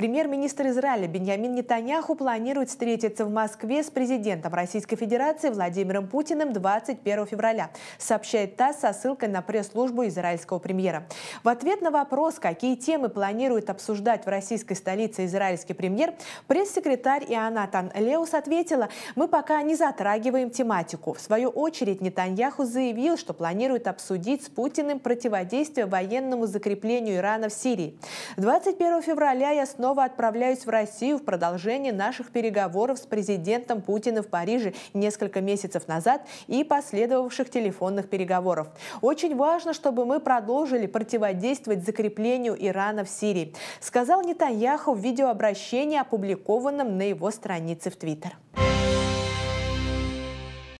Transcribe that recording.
Премьер-министр Израиля Беньямин Нетаньяху планирует встретиться в Москве с президентом Российской Федерации Владимиром Путиным 21 февраля, сообщает ТАСС со ссылкой на пресс-службу израильского премьера. В ответ на вопрос, какие темы планирует обсуждать в российской столице израильский премьер, пресс-секретарь Ионатан Леус ответила, мы пока не затрагиваем тематику. В свою очередь Нетаньяху заявил, что планирует обсудить с Путиным противодействие военному закреплению Ирана в Сирии. 21 февраля я снова снова отправляюсь в Россию в продолжение наших переговоров с президентом Путиным в Париже несколько месяцев назад и последовавших телефонных переговоров. Очень важно, чтобы мы продолжили противодействовать закреплению Ирана в Сирии, сказал Нетаньяху в видеообращении, опубликованном на его странице в Твиттер.